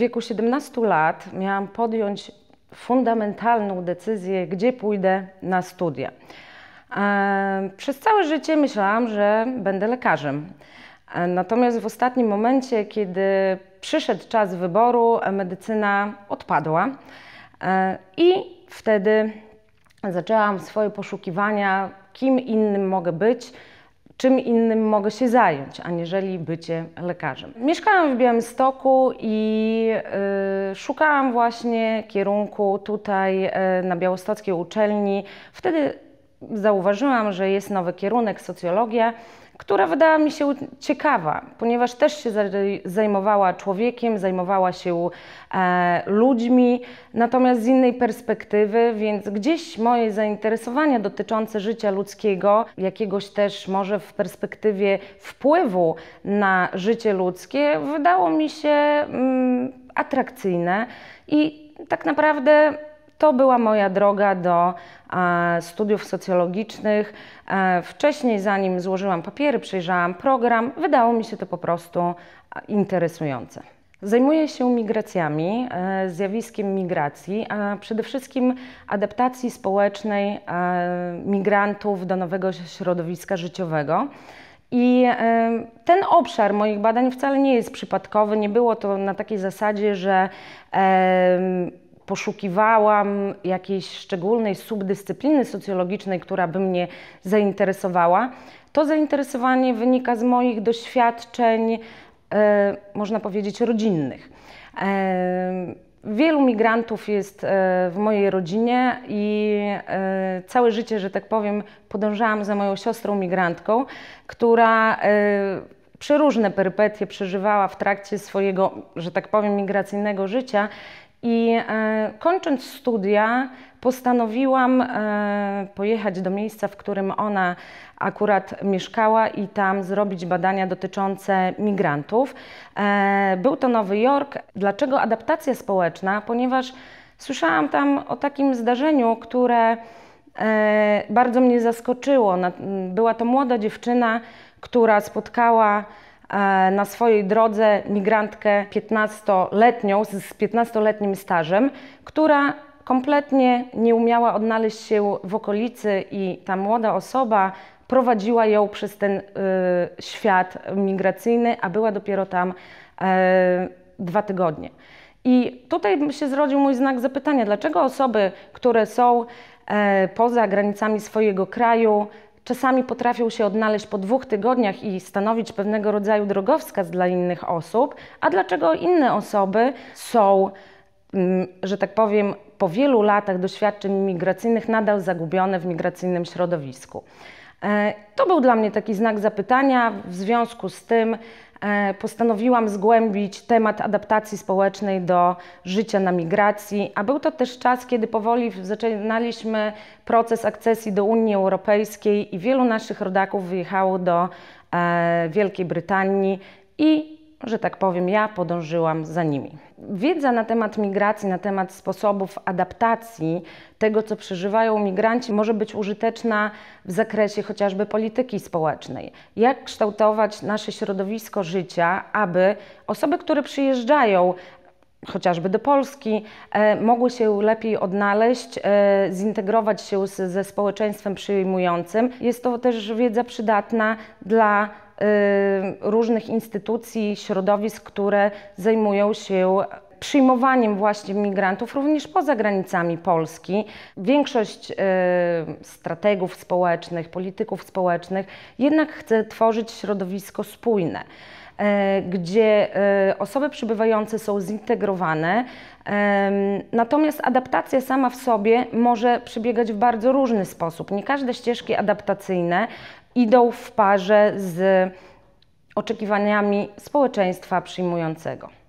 wieku 17 lat miałam podjąć fundamentalną decyzję, gdzie pójdę na studia. E, przez całe życie myślałam, że będę lekarzem. E, natomiast w ostatnim momencie, kiedy przyszedł czas wyboru, e, medycyna odpadła i wtedy zaczęłam swoje poszukiwania, kim innym mogę być, czym innym mogę się zająć, aniżeli bycie lekarzem. Mieszkałam w Białymstoku i y, szukałam właśnie kierunku tutaj y, na Białostockiej Uczelni. Wtedy zauważyłam, że jest nowy kierunek socjologia która wydała mi się ciekawa, ponieważ też się zajmowała człowiekiem, zajmowała się e, ludźmi, natomiast z innej perspektywy, więc gdzieś moje zainteresowania dotyczące życia ludzkiego, jakiegoś też może w perspektywie wpływu na życie ludzkie, wydało mi się mm, atrakcyjne i tak naprawdę to była moja droga do studiów socjologicznych. E, wcześniej, zanim złożyłam papiery, przejrzałam program, wydało mi się to po prostu interesujące. Zajmuję się migracjami, e, zjawiskiem migracji, a przede wszystkim adaptacji społecznej e, migrantów do nowego środowiska życiowego. I ten obszar moich badań wcale nie jest przypadkowy. Nie było to na takiej zasadzie, że poszukiwałam jakiejś szczególnej subdyscypliny socjologicznej, która by mnie zainteresowała, to zainteresowanie wynika z moich doświadczeń, e, można powiedzieć, rodzinnych. E, wielu migrantów jest e, w mojej rodzinie i e, całe życie, że tak powiem, podążałam za moją siostrą migrantką, która e, przeróżne perypetie przeżywała w trakcie swojego, że tak powiem, migracyjnego życia i e, kończąc studia, postanowiłam e, pojechać do miejsca, w którym ona akurat mieszkała i tam zrobić badania dotyczące migrantów. E, był to Nowy Jork. Dlaczego adaptacja społeczna? Ponieważ słyszałam tam o takim zdarzeniu, które e, bardzo mnie zaskoczyło. Była to młoda dziewczyna, która spotkała E, na swojej drodze migrantkę 15-letnią z 15-letnim stażem, która kompletnie nie umiała odnaleźć się w okolicy i ta młoda osoba prowadziła ją przez ten y, świat migracyjny, a była dopiero tam y, dwa tygodnie. I tutaj się zrodził mój znak zapytania, dlaczego osoby, które są y, poza granicami swojego kraju, czasami potrafią się odnaleźć po dwóch tygodniach i stanowić pewnego rodzaju drogowskaz dla innych osób, a dlaczego inne osoby są, mm, że tak powiem, po wielu latach doświadczeń migracyjnych nadal zagubione w migracyjnym środowisku. E, to był dla mnie taki znak zapytania. W związku z tym e, postanowiłam zgłębić temat adaptacji społecznej do życia na migracji, a był to też czas, kiedy powoli zaczynaliśmy proces akcesji do Unii Europejskiej i wielu naszych rodaków wyjechało do e, Wielkiej Brytanii i że tak powiem, ja podążyłam za nimi. Wiedza na temat migracji, na temat sposobów adaptacji tego, co przeżywają migranci, może być użyteczna w zakresie chociażby polityki społecznej. Jak kształtować nasze środowisko życia, aby osoby, które przyjeżdżają, chociażby do Polski, e, mogły się lepiej odnaleźć, e, zintegrować się ze społeczeństwem przyjmującym. Jest to też wiedza przydatna dla Y, różnych instytucji, środowisk, które zajmują się przyjmowaniem właśnie migrantów również poza granicami Polski. Większość y, strategów społecznych, polityków społecznych jednak chce tworzyć środowisko spójne. Y, gdzie osoby przybywające są zintegrowane, natomiast adaptacja sama w sobie może przebiegać w bardzo różny sposób. Nie każde ścieżki adaptacyjne idą w parze z oczekiwaniami społeczeństwa przyjmującego.